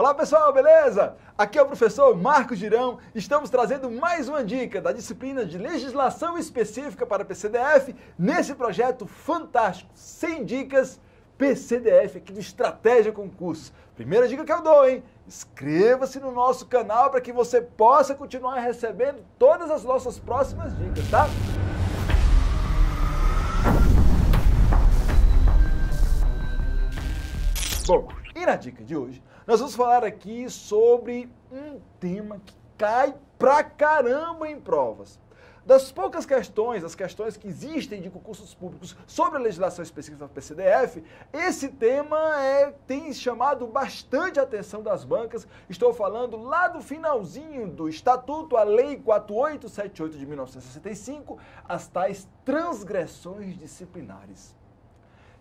Olá pessoal, beleza? Aqui é o professor Marcos Girão. Estamos trazendo mais uma dica da disciplina de legislação específica para PCDF nesse projeto fantástico 100 dicas PCDF aqui do Estratégia Concurso. Primeira dica que eu dou, hein? Inscreva-se no nosso canal para que você possa continuar recebendo todas as nossas próximas dicas, tá? Bom, e na dica de hoje, nós vamos falar aqui sobre um tema que cai pra caramba em provas. Das poucas questões, as questões que existem de concursos públicos sobre a legislação específica da PCDF, esse tema é, tem chamado bastante a atenção das bancas. Estou falando lá do finalzinho do Estatuto, a Lei 4878 de 1965, as tais transgressões disciplinares.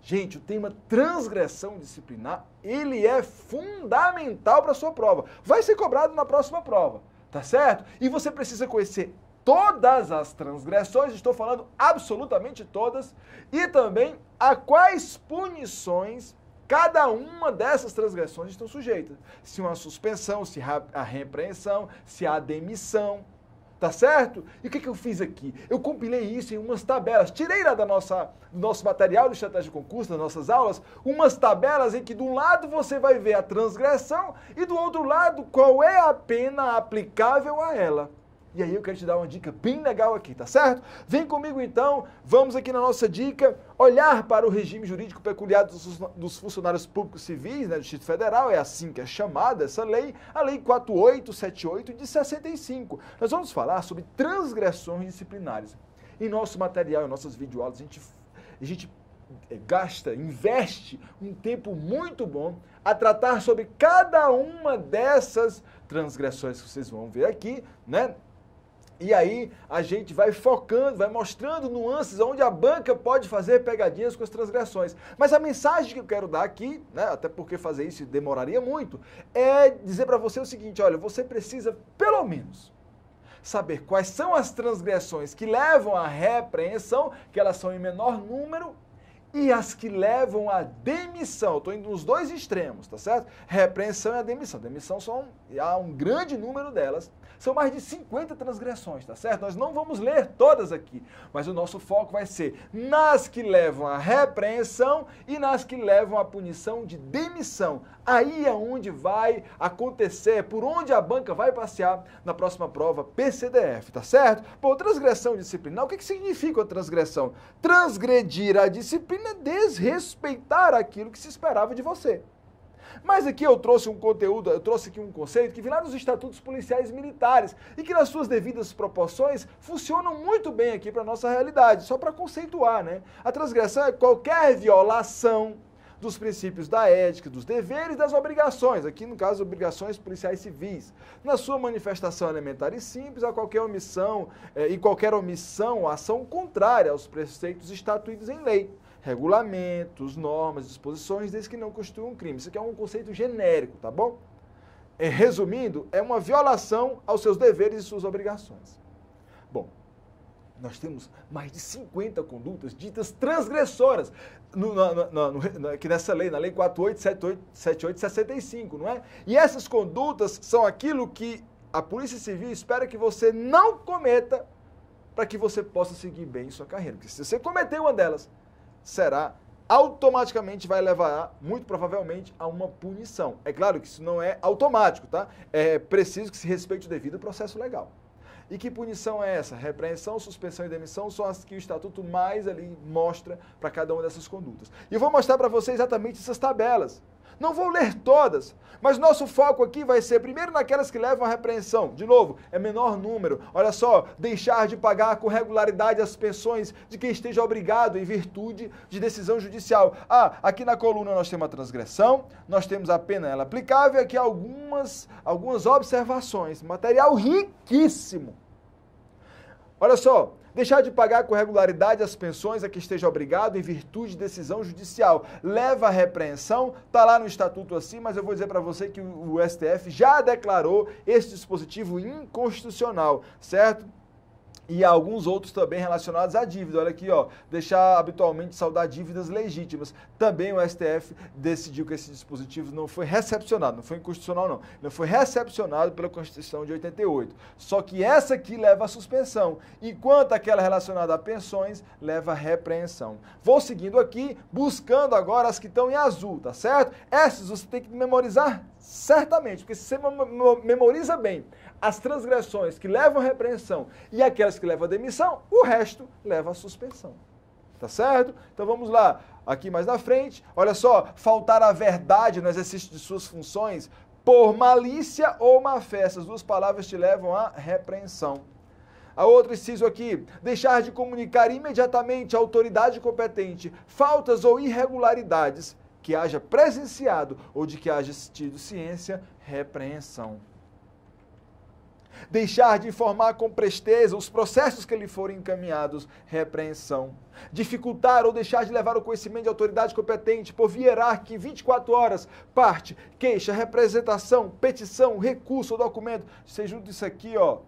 Gente, o tema transgressão disciplinar, ele é fundamental para a sua prova. Vai ser cobrado na próxima prova, tá certo? E você precisa conhecer todas as transgressões, estou falando absolutamente todas, e também a quais punições cada uma dessas transgressões estão sujeitas. Se uma suspensão, se a repreensão, se a demissão, tá certo? E o que, que eu fiz aqui? Eu compilei isso em umas tabelas. Tirei lá da nossa, do nosso material de estratégia de concurso, das nossas aulas, umas tabelas em que de um lado você vai ver a transgressão e do outro lado qual é a pena aplicável a ela. E aí eu quero te dar uma dica bem legal aqui, tá certo? Vem comigo então, vamos aqui na nossa dica, olhar para o regime jurídico peculiar dos funcionários públicos civis, né, do Distrito Federal, é assim que é chamada essa lei, a Lei 4878 de 65. Nós vamos falar sobre transgressões disciplinares. Em nosso material, em nossas videoaulas, a gente, a gente é, gasta, investe um tempo muito bom a tratar sobre cada uma dessas transgressões que vocês vão ver aqui, né? E aí a gente vai focando, vai mostrando nuances onde a banca pode fazer pegadinhas com as transgressões. Mas a mensagem que eu quero dar aqui, né, até porque fazer isso demoraria muito, é dizer para você o seguinte: olha, você precisa pelo menos saber quais são as transgressões que levam à repreensão, que elas são em menor número, e as que levam à demissão. Estou indo nos dois extremos, tá certo? Repreensão e a demissão. Demissão são, há um grande número delas. São mais de 50 transgressões, tá certo? Nós não vamos ler todas aqui, mas o nosso foco vai ser nas que levam à repreensão e nas que levam à punição de demissão. Aí é onde vai acontecer, é por onde a banca vai passear na próxima prova PCDF, tá certo? Bom, transgressão disciplinar, o que, que significa a transgressão? Transgredir a disciplina é desrespeitar aquilo que se esperava de você. Mas aqui eu trouxe um conteúdo, eu trouxe aqui um conceito que vem lá dos estatutos policiais militares e que, nas suas devidas proporções, funcionam muito bem aqui para a nossa realidade, só para conceituar, né? A transgressão é qualquer violação dos princípios da ética, dos deveres, das obrigações, aqui no caso, obrigações policiais civis, na sua manifestação elementar e simples, a qualquer omissão eh, e qualquer omissão ou ação contrária aos preceitos estatuídos em lei regulamentos, normas, disposições, desde que não constituam um crime. Isso aqui é um conceito genérico, tá bom? É, resumindo, é uma violação aos seus deveres e suas obrigações. Bom, nós temos mais de 50 condutas ditas transgressoras no, no, no, que nessa lei, na lei 487865, não é? E essas condutas são aquilo que a Polícia Civil espera que você não cometa para que você possa seguir bem sua carreira. Porque se você cometer uma delas, será automaticamente vai levar, muito provavelmente, a uma punição. É claro que isso não é automático, tá? É preciso que se respeite o devido processo legal. E que punição é essa? Repreensão, suspensão e demissão são as que o estatuto mais ali mostra para cada uma dessas condutas. E eu vou mostrar para você exatamente essas tabelas. Não vou ler todas, mas nosso foco aqui vai ser primeiro naquelas que levam à repreensão. De novo, é menor número. Olha só, deixar de pagar com regularidade as pensões de quem esteja obrigado em virtude de decisão judicial. Ah, aqui na coluna nós temos a transgressão, nós temos a pena ela aplicável, aqui algumas, algumas observações. Material riquíssimo. Olha só, Deixar de pagar com regularidade as pensões a que esteja obrigado em virtude de decisão judicial. Leva à repreensão, está lá no estatuto assim, mas eu vou dizer para você que o STF já declarou esse dispositivo inconstitucional, certo? e alguns outros também relacionados à dívida. Olha aqui, ó, deixar habitualmente saldar dívidas legítimas. Também o STF decidiu que esse dispositivo não foi recepcionado, não foi inconstitucional não, não foi recepcionado pela Constituição de 88. Só que essa aqui leva à suspensão, enquanto aquela relacionada a pensões leva à repreensão. Vou seguindo aqui, buscando agora as que estão em azul, tá certo? Essas você tem que memorizar certamente, porque se você memoriza bem as transgressões que levam à repreensão e aquelas que levam à demissão, o resto leva à suspensão. Tá certo? Então vamos lá, aqui mais na frente. Olha só, faltar à verdade no exercício de suas funções por malícia ou má fé. Essas duas palavras te levam à repreensão. A outra inciso aqui, deixar de comunicar imediatamente à autoridade competente faltas ou irregularidades que haja presenciado ou de que haja tido ciência, repreensão deixar de informar com presteza os processos que lhe forem encaminhados, repreensão. Dificultar ou deixar de levar o conhecimento de autoridade competente por via hierárquica em 24 horas, parte, queixa, representação, petição, recurso ou documento. Você junta isso aqui, ó,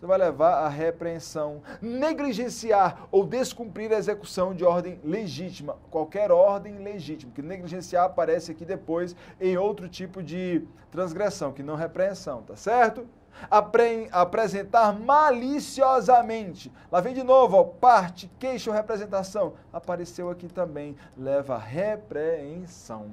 você vai levar a repreensão. Negligenciar ou descumprir a execução de ordem legítima, qualquer ordem legítima, que negligenciar aparece aqui depois em outro tipo de transgressão, que não repreensão, tá certo? apre, apresentar maliciosamente. Lá vem de novo, ó, parte, queixa ou representação. Apareceu aqui também, leva repreensão.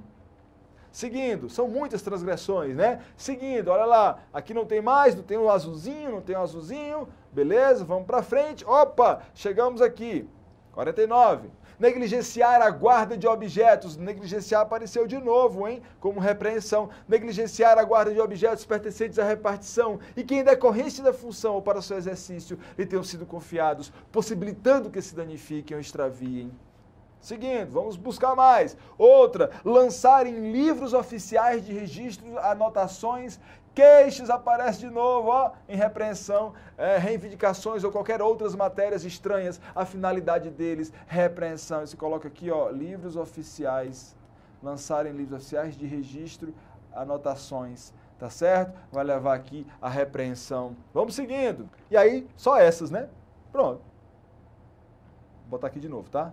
Seguindo, são muitas transgressões, né? Seguindo, olha lá, aqui não tem mais, não tem o um azulzinho, não tem o um azulzinho, beleza? Vamos para frente. Opa, chegamos aqui. 49. Negligenciar a guarda de objetos. Negligenciar apareceu de novo, hein? Como repreensão. Negligenciar a guarda de objetos pertencentes à repartição e que, em decorrência é da função ou para seu exercício, lhe tenham sido confiados, possibilitando que se danifiquem ou extraviem. Seguindo, vamos buscar mais. Outra, lançar em livros oficiais de registro anotações Queixos aparece de novo, ó, em repreensão, é, reivindicações ou qualquer outras matérias estranhas. A finalidade deles, repreensão. Você se coloca aqui, ó, livros oficiais, lançarem livros oficiais de registro, anotações, tá certo? Vai levar aqui a repreensão. Vamos seguindo. E aí, só essas, né? Pronto. Vou botar aqui de novo, tá?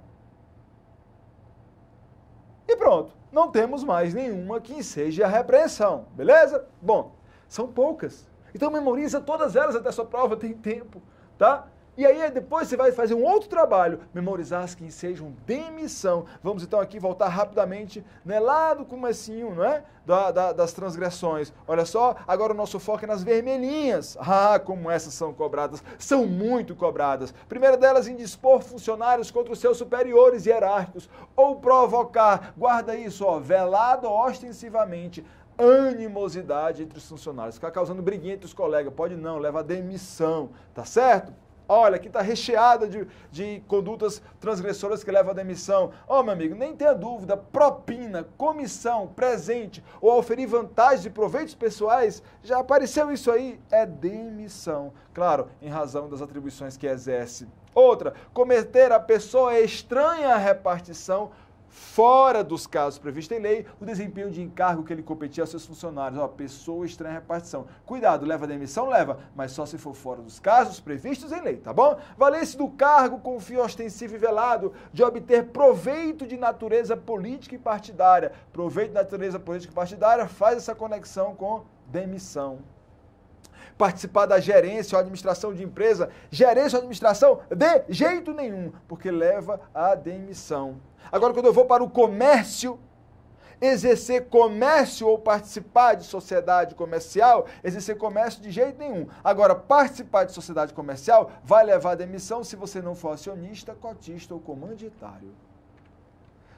E pronto. Não temos mais nenhuma que seja a repreensão, beleza? Bom, são poucas. Então memoriza todas elas até a sua prova, tem tempo, tá? E aí depois você vai fazer um outro trabalho, memorizar as que sejam demissão. Vamos então aqui voltar rapidamente, né, lá do comecinho, não é? Da, da, das transgressões. Olha só, agora o nosso foco é nas vermelhinhas. Ah, como essas são cobradas, são muito cobradas. Primeira delas, indispor funcionários contra os seus superiores hierárquicos ou provocar, guarda isso, ó, velado ostensivamente, animosidade entre os funcionários. Ficar causando briguinha entre os colegas, pode não, leva a demissão, tá certo? Olha, aqui está recheada de, de condutas transgressoras que levam à demissão. Ó, oh, meu amigo, nem tenha dúvida, propina, comissão, presente ou oferir vantagens e proveitos pessoais, já apareceu isso aí, é demissão. Claro, em razão das atribuições que exerce. Outra, cometer a pessoa é estranha à repartição fora dos casos previstos em lei, o desempenho de encargo que ele competia aos seus funcionários. Ó, pessoa estranha repartição. Cuidado, leva demissão, leva, mas só se for fora dos casos previstos em lei, tá bom? Valesse do cargo com fio ostensivo e velado de obter proveito de natureza política e partidária. Proveito de natureza política e partidária faz essa conexão com demissão participar da gerência ou administração de empresa, gerência ou administração, de jeito nenhum, porque leva à demissão. Agora, quando eu vou para o comércio, exercer comércio ou participar de sociedade comercial, exercer comércio de jeito nenhum. Agora, participar de sociedade comercial vai levar demissão se você não for acionista, cotista ou comanditário.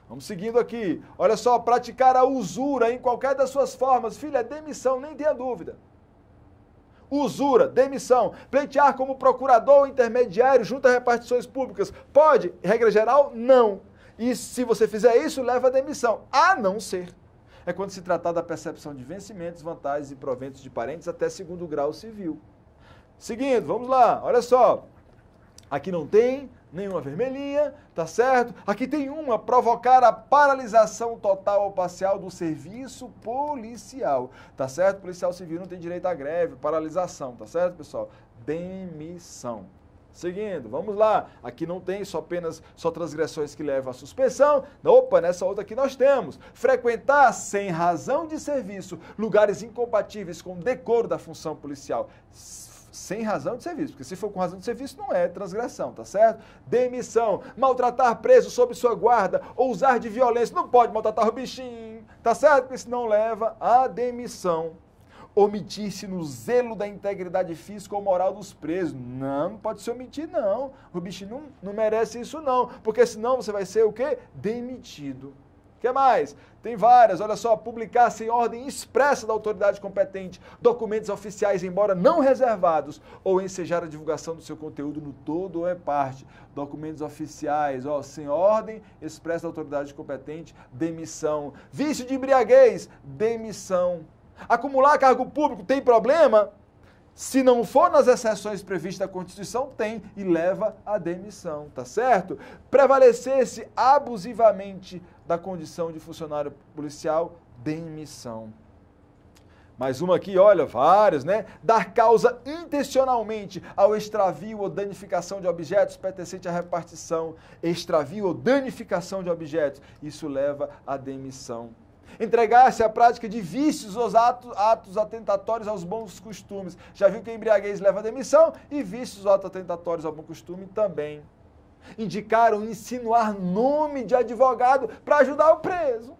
Vamos seguindo aqui. Olha só, praticar a usura em qualquer das suas formas. filha é demissão, nem tenha dúvida. Usura, demissão, pleitear como procurador ou intermediário junto a repartições públicas. Pode? Regra geral, não. E se você fizer isso, leva à demissão. A não ser. É quando se tratar da percepção de vencimentos, vantagens e proventos de parentes até segundo grau civil. Seguindo, vamos lá, olha só. Aqui não tem nenhuma vermelhinha, tá certo? Aqui tem uma, provocar a paralisação total ou parcial do serviço policial, tá certo? Policial civil não tem direito à greve, paralisação, tá certo, pessoal? Demissão. Seguindo, vamos lá. Aqui não tem só apenas só transgressões que levam à suspensão. Opa, nessa outra aqui nós temos. Frequentar sem razão de serviço lugares incompatíveis com o decoro da função policial. Sem razão de serviço, porque se for com razão de serviço não é transgressão, tá certo? Demissão, maltratar preso sob sua guarda ou usar de violência, não pode maltratar o bichinho, tá certo? Porque isso não leva à demissão, omitir-se no zelo da integridade física ou moral dos presos. Não, não pode se omitir, não. O bichinho não, não merece isso, não. Porque senão você vai ser o quê? Demitido. que mais? Tem várias, olha só, publicar sem ordem expressa da autoridade competente documentos oficiais, embora não reservados, ou ensejar a divulgação do seu conteúdo no todo ou em é parte. Documentos oficiais, ó, sem ordem expressa da autoridade competente, demissão. Vício de embriaguez, demissão. Acumular cargo público tem problema? Se não for nas exceções previstas da Constituição, tem e leva à demissão, tá certo? Prevaler-se abusivamente da condição de funcionário policial, demissão. Mais uma aqui, olha, várias, né? Dar causa intencionalmente ao extravio ou danificação de objetos pertencente à repartição. Extravio ou danificação de objetos. Isso leva à demissão. Entregar-se à prática de vícios ou atos, atos atentatórios aos bons costumes. Já viu que a embriaguez leva à demissão e vícios ou atos atentatórios ao bom costume também. Indicaram insinuar nome de advogado para ajudar o preso.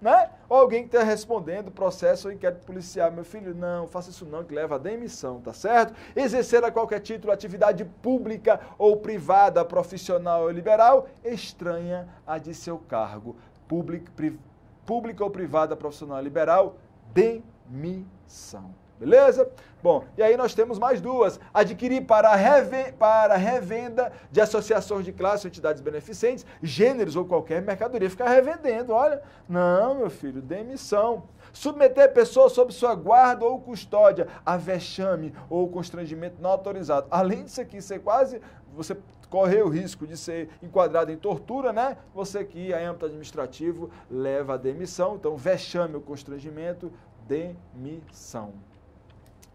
Né? Ou alguém que está respondendo processo ou inquérito policial. Meu filho, não, faça isso não, que leva à demissão, tá certo? Exercer a qualquer título atividade pública ou privada, profissional ou liberal, estranha a de seu cargo. Público, privado pública ou privada profissional liberal, demissão. Beleza? Bom, e aí nós temos mais duas. Adquirir para, reven para revenda de associações de classe, entidades beneficentes, gêneros ou qualquer mercadoria. Ficar revendendo, olha. Não, meu filho, demissão submeter pessoas sob sua guarda ou custódia a vexame ou constrangimento não autorizado. Além disso aqui, ser quase, você correr o risco de ser enquadrado em tortura, né? Você que a âmbito administrativo leva a demissão, então vexame ou constrangimento, demissão.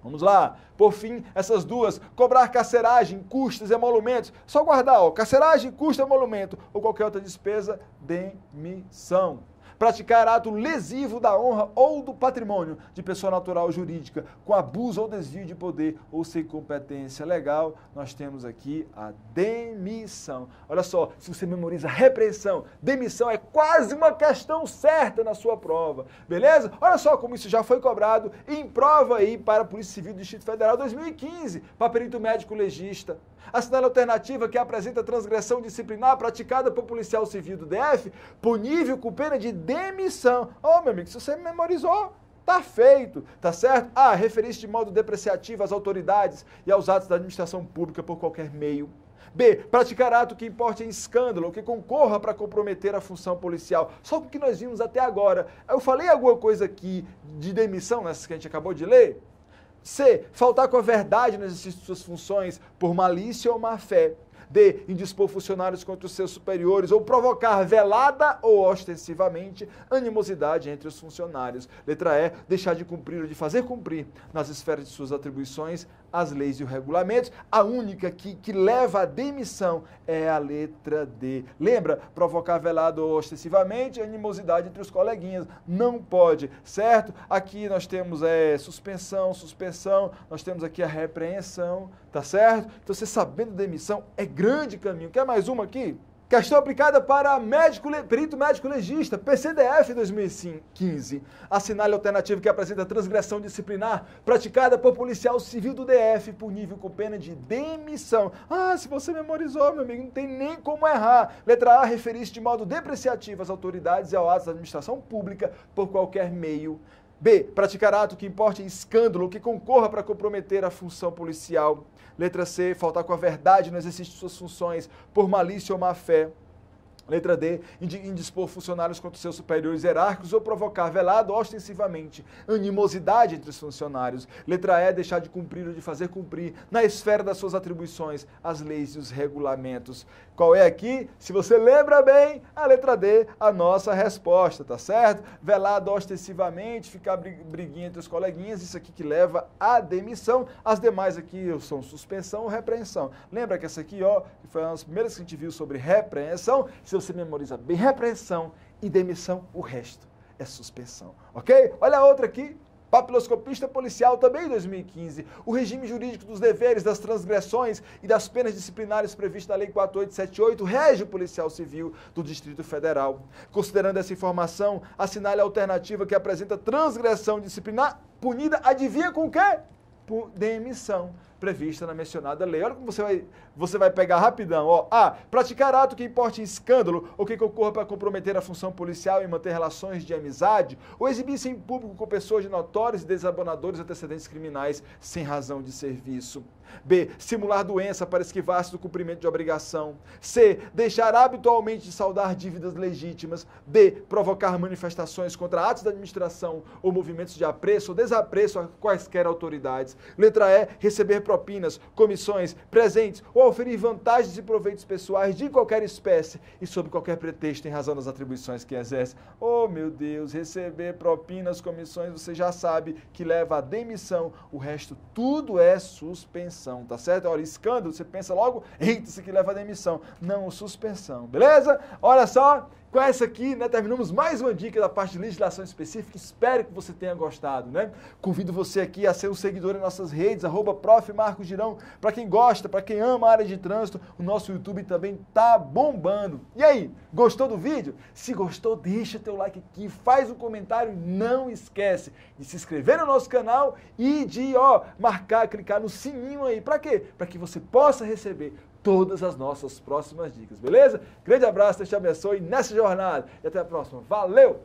Vamos lá. Por fim, essas duas, cobrar carceragem, custos, emolumentos. Só guardar, ó, carceragem, custo, emolumento ou qualquer outra despesa, demissão praticar ato lesivo da honra ou do patrimônio de pessoa natural ou jurídica, com abuso ou desvio de poder ou sem competência legal, nós temos aqui a demissão. Olha só, se você memoriza repreensão, demissão é quase uma questão certa na sua prova, beleza? Olha só como isso já foi cobrado em prova aí para a Polícia Civil do Distrito Federal 2015, para perito médico legista. Assinale a alternativa que apresenta transgressão disciplinar praticada por policial civil do DF, punível com pena de demissão. oh, meu amigo, se você memorizou, Tá feito, tá certo? Ah, referir-se de modo depreciativo às autoridades e aos atos da administração pública por qualquer meio. B. Praticar ato que importe em escândalo, que concorra para comprometer a função policial. Só o que nós vimos até agora. Eu falei alguma coisa aqui de demissão, nessas que a gente acabou de ler? C. Faltar com a verdade no exercício de suas funções por malícia ou má fé. D. Indispor funcionários contra os seus superiores ou provocar velada ou ostensivamente animosidade entre os funcionários. Letra E. Deixar de cumprir ou de fazer cumprir nas esferas de suas atribuições as leis e os regulamentos. A única que, que leva à demissão é a letra D. Lembra? Provocar velado ostensivamente é animosidade entre os coleguinhas. Não pode, certo? Aqui nós temos é, suspensão, suspensão, nós temos aqui a repreensão, tá certo? Então você sabendo da demissão é grande caminho. Quer mais uma aqui? Questão aplicada para médico, perito médico legista, PCDF 2015. Assinale alternativo alternativa que apresenta transgressão disciplinar praticada por policial civil do DF punível com pena de demissão. Ah, se você memorizou, meu amigo, não tem nem como errar. Letra A, referir-se de modo depreciativo às autoridades e ao ato da administração pública por qualquer meio. B. Praticar ato que importe escândalo que concorra para comprometer a função policial Letra C, faltar com a verdade no exercício de suas funções por malícia ou má fé. Letra D, indispor funcionários contra seus superiores hierárquicos ou provocar velado ostensivamente animosidade entre os funcionários. Letra E, deixar de cumprir ou de fazer cumprir, na esfera das suas atribuições, as leis e os regulamentos. Qual é aqui? Se você lembra bem, a letra D, a nossa resposta, tá certo? Velado ostensivamente, ficar briguinha entre os coleguinhas, isso aqui que leva à demissão. As demais aqui são suspensão ou repreensão. Lembra que essa aqui, ó, que foi uma das primeiras que a gente viu sobre repreensão. Se você memoriza bem repreensão e demissão, o resto é suspensão, ok? Olha a outra aqui, papiloscopista policial também em 2015, o regime jurídico dos deveres, das transgressões e das penas disciplinares previsto na Lei 4878 rege o policial civil do Distrito Federal. Considerando essa informação, assinale a alternativa que apresenta transgressão disciplinar punida, adivinha com o quê? Por demissão prevista na mencionada lei. Olha como você vai, você vai pegar rapidão. Ó. A. Ah, praticar ato que importe escândalo ou que ocorra para comprometer a função policial e manter relações de amizade, ou exibir-se em público com pessoas de notórios e desabonadores antecedentes criminais sem razão de serviço. B. Simular doença para esquivar-se do cumprimento de obrigação. C. Deixar habitualmente de saldar dívidas legítimas. D. Provocar manifestações contra atos da administração ou movimentos de apreço ou desapreço a quaisquer autoridades. Letra E. Receber propinas, comissões, presentes ou oferir vantagens e proveitos pessoais de qualquer espécie e sob qualquer pretexto em razão das atribuições que exerce. Oh, meu Deus, receber propinas, comissões, você já sabe que leva à demissão. O resto tudo é suspensão, tá certo? Olha, escândalo, você pensa logo, eita, isso que leva à demissão. Não, suspensão, beleza? Olha só, com essa aqui, né, terminamos mais uma dica da parte de legislação específica. Espero que você tenha gostado, né? Convido você aqui a ser um seguidor em nossas redes, arroba Para quem gosta, para quem ama a área de trânsito, o nosso YouTube também tá bombando. E aí, gostou do vídeo? Se gostou, deixa teu like aqui, faz um comentário não esquece de se inscrever no nosso canal e de, ó, marcar, clicar no sininho aí. Para quê? Para que você possa receber todas as nossas próximas dicas, beleza? Grande abraço, Deus te abençoe nessa jornada e até a próxima. Valeu!